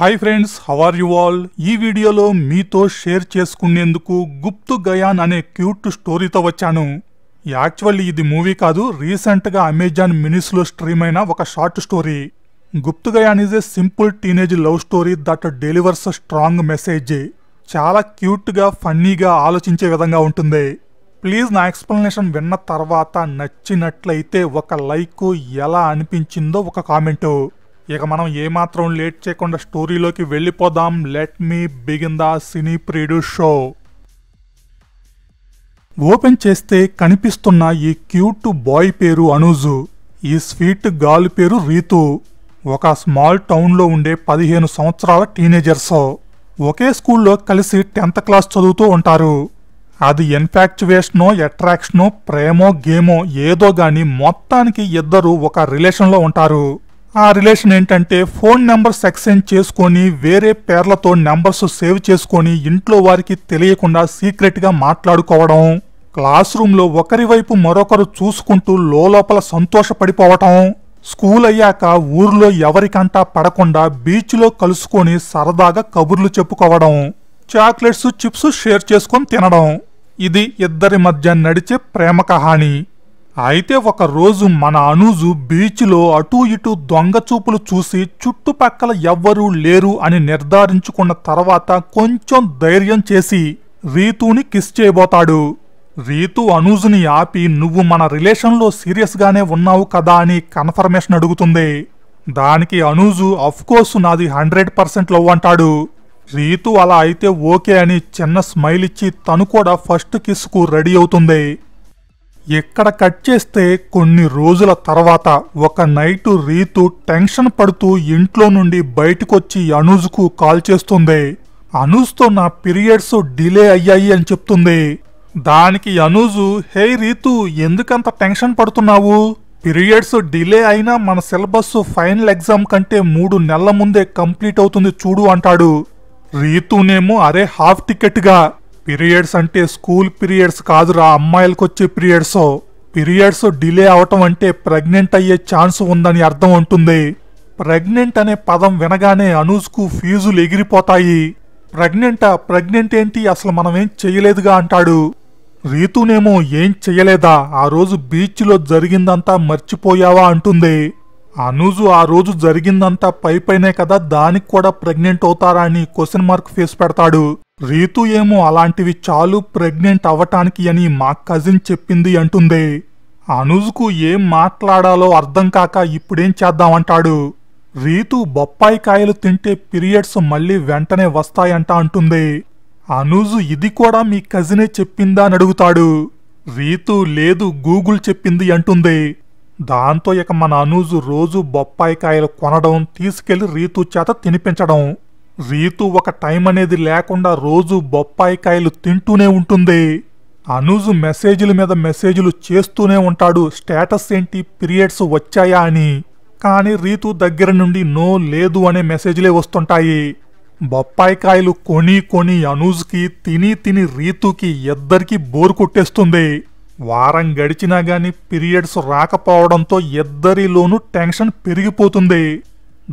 hi friends how are you all ఈ వీడియోలో మీతో షేర్ చేసుకునేందుకు గుప్తు గయాన్ అనే క్యూట్ స్టోరీతో వచ్చాను యాక్చువల్లీ ఇది మూవీ కాదు రీసెంట్గా అమెజాన్ మినిస్లో స్ట్రీమ్ అయిన ఒక short story Gupt Gyaan is a simple teenage love story that delivers strong message చాలా క్యూట్గా ఫన్నీగా ఆలోచించే విధంగా ఉంటుంది ప్లీజ్ నా ఎక్స్ప్లెనేషన్ విన్న తర్వాత నచ్చినట్లయితే ఒక లైక్ ఎలా అనిపించిందో ఒక కామెంటు ఇక మనం ఏమాత్రం లేట్ చేయకుండా స్టోరీలోకి వెళ్ళిపోదాం లెట్ మీ బిగిన్ ద సినీ ప్రీడు షో ఓపెన్ చేస్తే కనిపిస్తున్న ఈ క్యూట్ బాయ్ పేరు అనుజు ఈ స్వీట్ గాల్ పేరు రీతు ఒక స్మాల్ టౌన్లో ఉండే పదిహేను సంవత్సరాల టీనేజర్స్ ఒకే స్కూల్లో కలిసి టెన్త్ క్లాస్ చదువుతూ ఉంటారు అది ఎన్ఫాక్చువేషనో అట్రాక్షనో ప్రేమో గేమో ఏదో గాని మొత్తానికి ఇద్దరు ఒక రిలేషన్లో ఉంటారు ఆ రిలేషన్ ఏంటంటే ఫోన్ నెంబర్స్ ఎక్స్చేంజ్ చేసుకొని వేరే పేర్లతో నెంబర్స్ సేవ్ చేసుకొని ఇంట్లో వారికి తెలియకుండా సీక్రెట్గా మాట్లాడుకోవడం క్లాస్ రూమ్లో ఒకరి వైపు మరొకరు చూసుకుంటూ లోపల సంతోషపడిపోవటం స్కూల్ అయ్యాక ఊర్లో ఎవరికంటా పడకుండా బీచ్లో కలుసుకొని సరదాగా కబుర్లు చెప్పుకోవడం చాక్లెట్స్ చిప్స్ షేర్ చేసుకొని తినడం ఇది ఇద్దరి మధ్య నడిచే ప్రేమ కహాని అయితే ఒకరోజు మన అనుజు బీచ్లో అటూ ఇటూ దొంగ చూపులు చూసి చుట్టుపక్కల ఎవ్వరూ లేరు అని నిర్ధారించుకున్న తర్వాత కొంచెం ధైర్యం చేసి రీతుని కిస్ చేయబోతాడు రీతు అనూజుని ఆపి నువ్వు మన రిలేషన్లో సీరియస్గానే ఉన్నావు కదా అని కన్ఫర్మేషన్ అడుగుతుంది దానికి అనూజు అఫ్కోర్స్ నాది హండ్రెడ్ పర్సెంట్ లవ్ అంటాడు రీతు అలా అయితే ఓకే అని చిన్న స్మైల్ ఇచ్చి తను కూడా ఫస్ట్ కిస్కు రెడీ అవుతుంది ఇక్కడ కట్ చేస్తే కొన్ని రోజుల తర్వాత ఒక నైటు రీతు టెన్షన్ పడుతూ ఇంట్లో నుండి బయటకొచ్చి అనుజ్కు కాల్ చేస్తుంది అనూజ్తో నా పీరియడ్స్ డిలే అయ్యాయి అని చెప్తుంది దానికి అనుజు హే రీతు ఎందుకంత టెన్షన్ పడుతున్నావు పీరియడ్స్ డిలే అయినా మన సిలబస్ ఫైనల్ ఎగ్జామ్ కంటే మూడు నెలల ముందే కంప్లీట్ అవుతుంది చూడు అంటాడు రీతునేమో అరే హాఫ్ టికెట్గా పీరియడ్స్ అంటే స్కూల్ పీరియడ్స్ కాదురా అమ్మాయిలకు వచ్చే పీరియడ్స్ పీరియడ్స్ డిలే అవటం అంటే ప్రెగ్నెంట్ అయ్యే ఛాన్స్ ఉందని అర్థం ఉంటుంది ప్రెగ్నెంట్ అనే పదం వినగానే అనూజ్కు ఫీజులు ఎగిరిపోతాయి ప్రెగ్నెంటా ప్రెగ్నెంట్ ఏంటి అసలు మనమేం చేయలేదుగా అంటాడు రీతునేమో ఏం చేయలేదా ఆ రోజు బీచ్లో జరిగిందంతా మర్చిపోయావా అంటుంది అనూజు ఆ రోజు జరిగిందంతా పైపైనే కదా దానికి కూడా ప్రెగ్నెంట్ అవుతారా అని క్వశ్చన్ మార్క్ ఫేస్ పెడతాడు రీతు ఏమో అలాంటివి చాలు ప్రెగ్నెంట్ అవటానికి అని మా కజిన్ చెప్పింది అంటుందే అనుజుకు ఏం మాట్లాడాలో అర్థం కాక ఇప్పుడేం చేద్దామంటాడు రీతు బొప్పాయి కాయలు తింటే పీరియడ్స్ మళ్ళీ వెంటనే వస్తాయంట అంటుంది అనుజు ఇది కూడా మీ కజినే చెప్పిందా అని అడుగుతాడు రీతు లేదు గూగుల్ చెప్పింది అంటుంది దాంతో ఇక మన అనూజు రోజు బొప్పాయి కాయలు కొనడం తీసుకెళ్లి రీతు చేత తినిపించడం రీతు ఒక టైం అనేది లేకుండా రోజు బొప్పాయికాయలు తింటూనే ఉంటుంది అనుజు మెసేజ్ల మీద మెసేజ్లు చేస్తూనే ఉంటాడు స్టేటస్ ఏంటి పీరియడ్స్ వచ్చాయా అని కానీ రీతు దగ్గర నుండి నో లేదు అనే మెసేజ్లే వస్తుంటాయి బొప్పాయికాయలు కొని కొని అనూజ్కి తిని తిని రీతుకి ఇద్దరికీ బోర్ కొట్టేస్తుంది వారం గడిచినా గాని పీరియడ్స్ రాకపోవడంతో ఇద్దరిలోనూ టెన్షన్ పెరిగిపోతుంది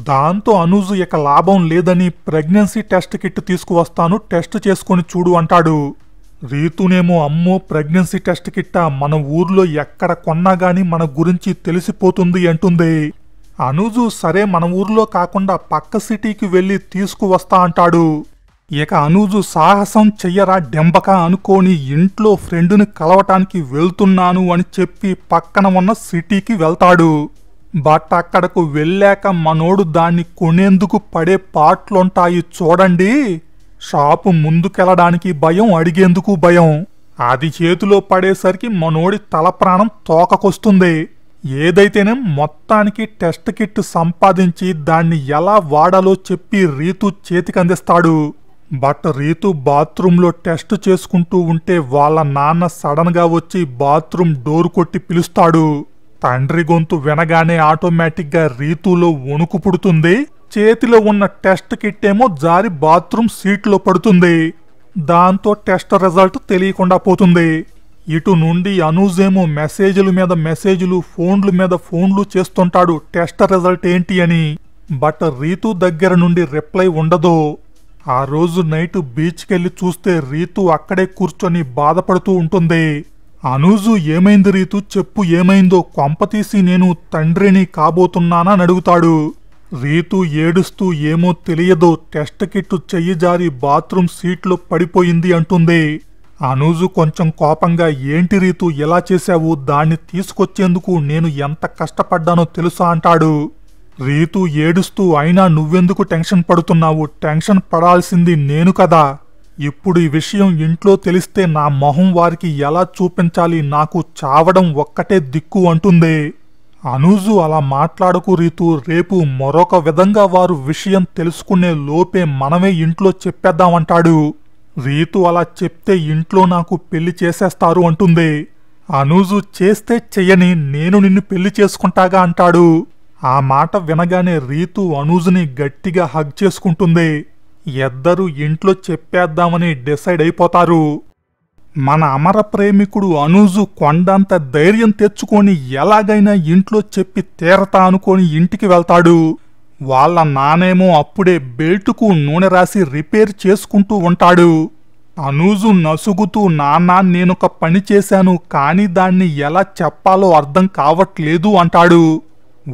దాంతో అనూజ్ ఇక లాభం లేదని ప్రెగ్నెన్సీ టెస్ట్ కిట్ తీసుకువస్తాను టెస్ట్ చేసుకొని చూడు అంటాడు రీతునేమో అమ్మో ప్రెగ్నెన్సీ టెస్ట్ కిట్ట మన ఊర్లో ఎక్కడ కొన్నా గాని మన గురించి తెలిసిపోతుంది అంటుంది అనుజు సరే మన ఊర్లో కాకుండా పక్క సిటీకి వెళ్ళి తీసుకువస్తా అంటాడు ఇక అనూజు సాహసం చెయ్యరా డెంబక అనుకోని ఇంట్లో ఫ్రెండుని కలవటానికి వెళ్తున్నాను అని చెప్పి పక్కన ఉన్న సిటీకి వెళ్తాడు బట్ అక్కడకు వెళ్ళాక మనోడు దాన్ని కొనేందుకు పడే పాట్లుంటాయి చూడండి షాపు ముందుకెళ్ళడానికి భయం అడిగేందుకు భయం అది చేతిలో పడేసరికి మనోడి తల ప్రాణం తోకకొస్తుంది ఏదైతేనే మొత్తానికి టెస్ట్ కిట్ సంపాదించి దాన్ని ఎలా వాడాలో చెప్పి రీతు చేతికందిస్తాడు బట్ రీతు బాత్రూంలో టెస్ట్ చేసుకుంటూ ఉంటే వాళ్ళ నాన్న సడన్గా వచ్చి బాత్రూం డోర్ కొట్టి పిలుస్తాడు తండ్రి గొంతు వినగానే ఆటోమేటిక్గా రీతులో వణుకు పుడుతుంది చేతిలో ఉన్న టెస్ట్ కిట్ ఏమో జారి బాత్రూమ్ సీట్లో పడుతుంది దాంతో టెస్ట్ రిజల్ట్ తెలియకుండా పోతుంది ఇటు నుండి అనూజేమో మెసేజ్ల మీద మెసేజ్లు ఫోన్ల మీద ఫోన్లు చేస్తుంటాడు టెస్ట్ రిజల్ట్ ఏంటి అని బట్ రీతు దగ్గర నుండి రిప్లై ఉండదు ఆ రోజు నైట్ బీచ్కెళ్ళి చూస్తే రీతు అక్కడే కూర్చొని బాధపడుతూ ఉంటుంది అనుజు ఏమైంది రీతు చెప్పు ఏమైందో కొంపతీసి నేను తండ్రిని కాబోతున్నానని అడుగుతాడు రీతు ఏడుస్తూ ఏమో తెలియదో టెస్ట్ కిట్టు చెయ్యి జారి బాత్రూమ్ సీట్లో పడిపోయింది అంటుంది అనూజు కొంచెం కోపంగా ఏంటి రీతు ఎలా చేశావు దాన్ని తీసుకొచ్చేందుకు నేను ఎంత కష్టపడ్డానో తెలుసా అంటాడు రీతు ఏడుస్తూ అయినా నువ్వెందుకు టెన్షన్ పడుతున్నావు టెన్షన్ పడాల్సింది నేను కదా ఇప్పుడు ఈ విషయం ఇంట్లో తెలిస్తే నా మొహం వారికి ఎలా చూపించాలి నాకు చావడం ఒక్కటే దిక్కు అంటుందే అనూజు అలా మాట్లాడకు రీతు రేపు మరొక విధంగా వారు విషయం తెలుసుకునే లోపే మనమే ఇంట్లో చెప్పేద్దామంటాడు రీతు అలా చెప్తే ఇంట్లో నాకు పెళ్లి చేసేస్తారు అంటుంది అనూజు చేస్తే చెయ్యని నేను నిన్ను పెళ్లి చేసుకుంటాగా అంటాడు ఆ మాట వినగానే రీతు అనూజుని గట్టిగా హగ్ చేసుకుంటుంది ఇద్దరు ఇంట్లో చెప్పేద్దామని డిసైడ్ అయిపోతారు మన అమర ప్రేమికుడు అనూజు కొండంత ధైర్యం తెచ్చుకొని ఎలాగైనా ఇంట్లో చెప్పి తీరతా అనుకొని ఇంటికి వెళ్తాడు వాళ్ళ నానేమో అప్పుడే బెల్టుకు నూనె రాసి రిపేర్ చేసుకుంటూ ఉంటాడు అనూజు నసుగుతూ నానా నేనొక పని చేశాను కానీ దాన్ని ఎలా చెప్పాలో అర్థం కావట్లేదు అంటాడు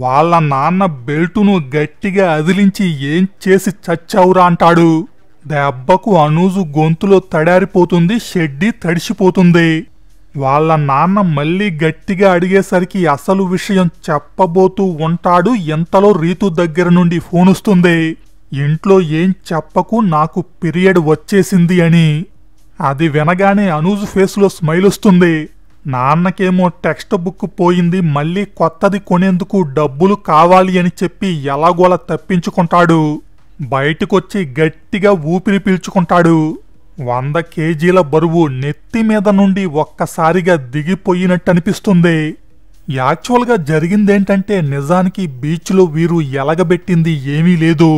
వాళ్ళ నాన్న బెల్టును గట్టిగా అదిలించి ఏం చేసి చచ్చావురా అంటాడు దెబ్బకు అనూజు గొంతులో తడారిపోతుంది షెడ్డి తడిసిపోతుంది వాళ్ళ నాన్న మళ్ళీ గట్టిగా అడిగేసరికి అసలు విషయం చెప్పబోతూ ఉంటాడు ఎంతలో రీతు దగ్గర నుండి ఫోనుస్తుంది ఇంట్లో ఏం చెప్పకు నాకు పీరియడ్ వచ్చేసింది అని అది వినగానే అనూజు ఫేస్లో స్మైల్ వస్తుంది నాన్నకేమో టెక్స్ట్ బుక్ పోయింది మళ్ళీ కొత్తది కొనేందుకు డబ్బులు కావాలి అని చెప్పి ఎలాగోలా తప్పించుకుంటాడు బయటకొచ్చి గట్టిగా ఊపిరి పీల్చుకుంటాడు వంద కేజీల బరువు నెత్తి మీద నుండి ఒక్కసారిగా దిగిపోయినట్టు అనిపిస్తుంది యాక్చువల్గా జరిగిందేంటంటే నిజానికి బీచ్లో వీరు ఎలగబెట్టింది ఏమీ లేదు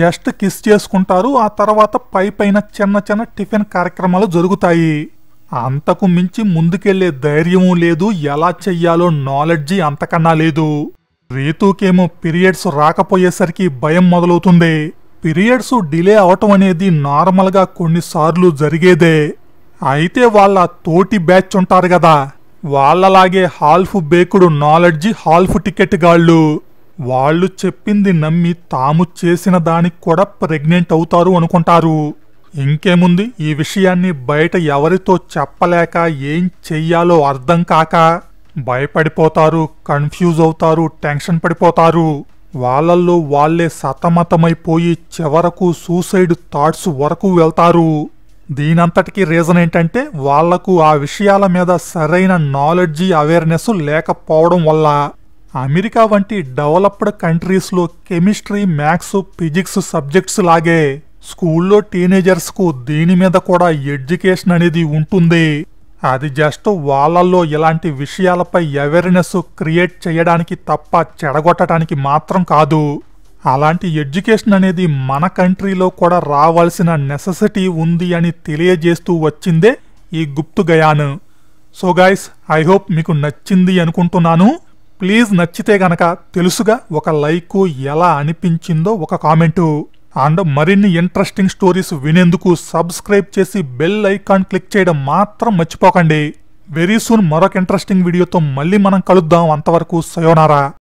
జస్ట్ కిస్ చేసుకుంటారు ఆ తర్వాత పై పైన చిన్న చిన్న టిఫిన్ కార్యక్రమాలు జరుగుతాయి అంతకు మించి ముందుకెళ్లే ధైర్యమూ లేదు ఎలా చెయ్యాలో నాలెడ్జి అంతకన్నా లేదు రీతుకేమో పీరియడ్స్ రాకపోయేసరికి భయం మొదలవుతుంది పీరియడ్స్ డిలే అవటం అనేది నార్మల్గా కొన్నిసార్లు జరిగేదే అయితే వాళ్ళ తోటి బ్యాచ్ ఉంటారు కదా వాళ్ళలాగే half baked knowledge half ticket గాళ్ళు వాళ్ళు చెప్పింది నమ్మి తాము చేసిన దానికి కూడా ప్రెగ్నెంట్ అవుతారు అనుకుంటారు ఇంకేముంది ఈ విషయాన్ని బయట ఎవరితో చెప్పలేక ఏం చెయ్యాలో అర్థం కాక భయపడిపోతారు కన్ఫ్యూజ్ అవుతారు టెన్షన్ పడిపోతారు వాళ్ళల్లో వాళ్లే సతమతమైపోయి చివరకు సూసైడ్ థాట్స్ వరకు వెళ్తారు దీనంతటికీ రీజన్ ఏంటంటే వాళ్లకు ఆ విషయాల మీద సరైన నాలెడ్జి అవేర్నెస్ లేకపోవడం వల్ల అమెరికా వంటి డెవలప్డ్ కంట్రీస్లో కెమిస్ట్రీ మ్యాథ్స్ ఫిజిక్స్ సబ్జెక్ట్స్ లాగే స్కూల్లో టీనేజర్స్కు దీని మీద కూడా ఎడ్యుకేషన్ అనేది ఉంటుంది అది జస్ట్ వాళ్ళల్లో ఇలాంటి విషయాలపై అవేర్నెస్ క్రియేట్ చేయడానికి తప్ప చెడగొట్టడానికి మాత్రం కాదు అలాంటి ఎడ్యుకేషన్ అనేది మన కంట్రీలో కూడా రావాల్సిన నెససిటీ ఉంది అని తెలియజేస్తూ వచ్చిందే ఈ Gupt Gyaan so guys I hope మీకు నచ్చింది అనుకుంటున్నాను ప్లీజ్ నచ్చితే గనక తెలుసుగా ఒక లైకు ఎలా అనిపించిందో ఒక కామెంటు అండ్ మరిన్ని ఇంట్రెస్టింగ్ స్టోరీస్ వినేందుకు సబ్స్క్రైబ్ చేసి బెల్ ఐకాన్ క్లిక్ చేయడం మాత్రం మర్చిపోకండి వెరీ సూన్ మరొక ఇంట్రెస్టింగ్ వీడియోతో మళ్ళీ మనం కలుద్దాం అంతవరకు సయోనారా